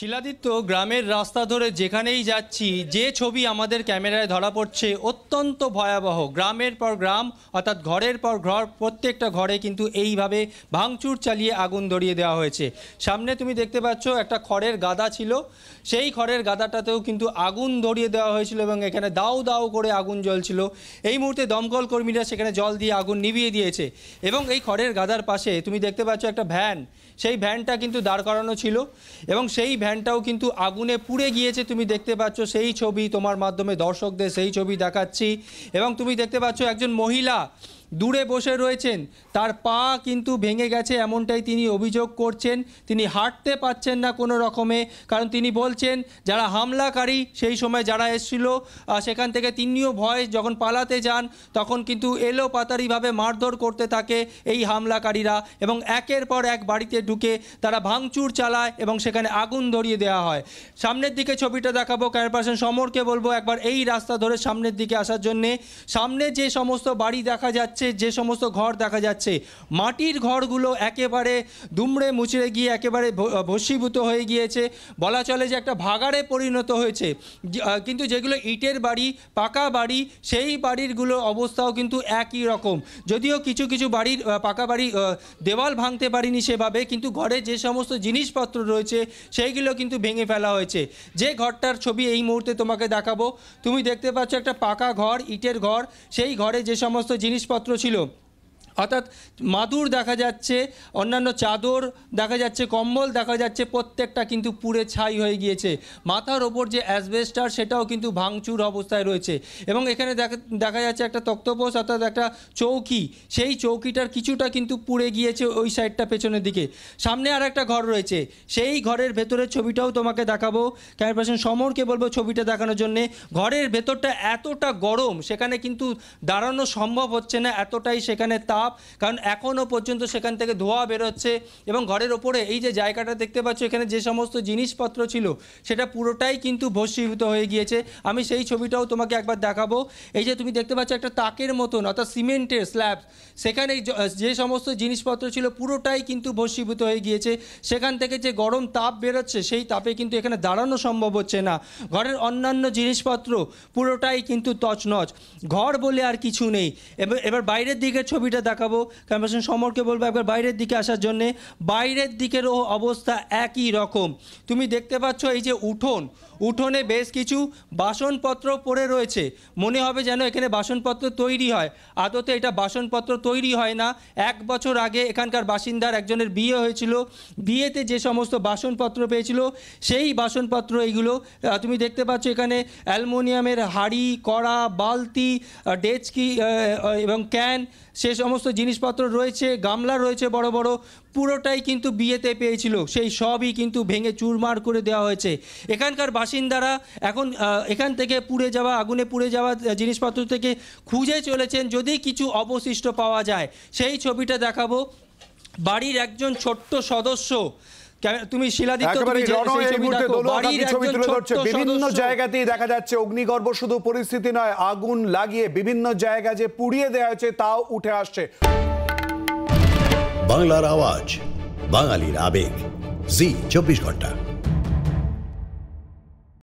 শিলাদিত্য গ্রামের রাস্তা ধরে যেখানেই যাচ্ছি যে ছবি আমাদের ক্যামেরায় ধরা পড়ছে অত্যন্ত ভয়াবহ গ্রামের পর গ্রাম অর্থাৎ ঘরের পর ঘর প্রত্যেকটা ঘরে কিন্তু এইভাবে ভাঙচুর চালিয়ে আগুন ধরিয়ে দেওয়া হয়েছে সামনে তুমি দেখতে পাচ্ছ একটা খড়ের গাদা ছিল সেই খড়ের গাদাটাতেও কিন্তু আগুন ধরিয়ে দেওয়া হয়েছিল এবং এখানে দাও দাও করে আগুন জ্বলছিল এই মুহূর্তে দমকল কর্মীরা সেখানে জল দিয়ে আগুন নিভিয়ে দিয়েছে এবং এই খড়ের গাদার পাশে তুমি দেখতে পাচ্ছ একটা ভ্যান সেই ভ্যানটা কিন্তু দাঁড় করানো ছিল এবং সেই ভ্যানটাও কিন্তু আগুনে পুড়ে গিয়েছে তুমি দেখতে পাচ্ছ সেই ছবি তোমার মাধ্যমে দর্শকদের সেই ছবি দেখাচ্ছি এবং তুমি দেখতে পাচ্ছ একজন মহিলা দূরে বসে রয়েছেন তার পা কিন্তু ভেঙে গেছে এমনটাই তিনি অভিযোগ করছেন তিনি হাঁটতে পারছেন না কোনো রকমে কারণ তিনি বলছেন যারা হামলাকারী সেই সময় যারা এসছিল সেখান থেকে তিনিও ভয় যখন পালাতে যান তখন কিন্তু এলো পাতারিভাবে মারধর করতে থাকে এই হামলাকারীরা এবং একের পর এক বাড়িতে ঢুকে তারা ভাঙচুর চালায় এবং সেখানে আগুন ধরিয়ে দেওয়া হয় সামনের দিকে ছবিটা দেখাবো ক্যামেরা সমরকে বলবো একবার এই রাস্তা ধরে সামনের দিকে আসার জন্যে সামনে যে সমস্ত বাড়ি দেখা যাচ্ছে যাচ্ছে যে সমস্ত ঘর দেখা যাচ্ছে মাটির ঘরগুলো একেবারে দুমড়ে মুচড়ে গিয়ে একেবারে ভস্মীভূত হয়ে গিয়েছে বলা চলে যে একটা ভাগাড়ে পরিণত হয়েছে কিন্তু যেগুলো ইটের বাড়ি পাকা বাড়ি সেই বাড়িরগুলোর অবস্থাও কিন্তু একই রকম যদিও কিছু কিছু বাড়ির পাকা বাড়ি দেওয়াল ভাঙতে পারিনি সেভাবে কিন্তু ঘরে যে সমস্ত জিনিসপত্র রয়েছে সেইগুলো কিন্তু ভেঙে ফেলা হয়েছে যে ঘরটার ছবি এই মুহূর্তে তোমাকে দেখাবো তুমি দেখতে পাচ্ছ একটা পাকা ঘর ইটের ঘর সেই ঘরে যে সমস্ত জিনিসপত্র otro অর্থাৎ মাদুর দেখা যাচ্ছে অন্যান্য চাদর দেখা যাচ্ছে কম্বল দেখা যাচ্ছে প্রত্যেকটা কিন্তু পুড়ে ছাই হয়ে গিয়েছে মাথার ওপর যে অ্যাসবেস্টার সেটাও কিন্তু ভাঙচুর অবস্থায় রয়েছে এবং এখানে দেখা যাচ্ছে একটা তক্তপোষ অর্থাৎ একটা চৌকি সেই চৌকিটার কিছুটা কিন্তু পুড়ে গিয়েছে ওই সাইডটা পেছনের দিকে সামনে আর একটা ঘর রয়েছে সেই ঘরের ভেতরের ছবিটাও তোমাকে দেখাবো ক্যামেরা সমরকে বলবো ছবিটা দেখানোর জন্যে ঘরের ভেতরটা এতটা গরম সেখানে কিন্তু দাঁড়ানো সম্ভব হচ্ছে না এতটাই সেখানে তাপ সাপ কারণ এখনও পর্যন্ত সেখান থেকে ধোয়া বেরোচ্ছে এবং ঘরের ওপরে এই যে জায়গাটা দেখতে পাচ্ছ এখানে যে সমস্ত জিনিসপত্র ছিল সেটা পুরোটাই কিন্তু ভস্মীভূত হয়ে গিয়েছে আমি সেই ছবিটাও তোমাকে একবার দেখাবো এই যে তুমি দেখতে পাচ্ছ একটা তাকের মতন অর্থাৎ সিমেন্টের স্ল্যাব সেখানে যে সমস্ত জিনিসপত্র ছিল পুরোটাই কিন্তু ভস্মীভূত হয়ে গিয়েছে সেখান থেকে যে গরম তাপ বেরোচ্ছে সেই তাপে কিন্তু এখানে দাঁড়ানো সম্ভব হচ্ছে না ঘরের অন্যান্য জিনিসপত্র পুরোটাই কিন্তু তছনছ ঘর বলে আর কিছু নেই এবার বাইরের দিকে ছবিটা দেখা তাকাবো ক্যাম্পাসের সমরকে বলবো একবার বাইরের দিকে আসার জন্যে বাইরের দিকেরও অবস্থা একই রকম তুমি দেখতে পাচ্ছ এই যে উঠোন উঠোনে বেশ কিছু বাসনপত্র পড়ে রয়েছে মনে হবে যেন এখানে বাসনপত্র তৈরি হয় আদতে এটা বাসনপত্র তৈরি হয় না এক বছর আগে এখানকার বাসিন্দার একজনের বিয়ে হয়েছিল বিয়েতে যে সমস্ত বাসনপত্র পেয়েছিল সেই বাসনপত্র এইগুলো তুমি দেখতে পাচ্ছ এখানে অ্যালমোনিয়ামের হাড়ি কড়া বালতি ডেচকি এবং ক্যান সে সমস্ত সমস্ত জিনিসপত্র রয়েছে গামলা রয়েছে বড় বড় পুরোটাই কিন্তু বিয়েতে পেয়েছিল সেই সবই কিন্তু ভেঙে চুরমার করে দেওয়া হয়েছে এখানকার বাসিন্দারা এখন এখান থেকে পুড়ে যাওয়া আগুনে পুড়ে যাওয়া জিনিসপত্র থেকে খুঁজে চলেছেন যদি কিছু অবশিষ্ট পাওয়া যায় সেই ছবিটা দেখাবো বাড়ির একজন ছোট্ট সদস্য তুমি বিভিন্ন জায়গাতেই দেখা যাচ্ছে অগ্নিগর্ভ শুধু পরিস্থিতি নয় আগুন লাগিয়ে বিভিন্ন জায়গা যে পুড়িয়ে দেওয়া হয়েছে তাও উঠে আসছে বাংলার আওয়াজ বাঙালির আবেগ জি চব্বিশ ঘন্টা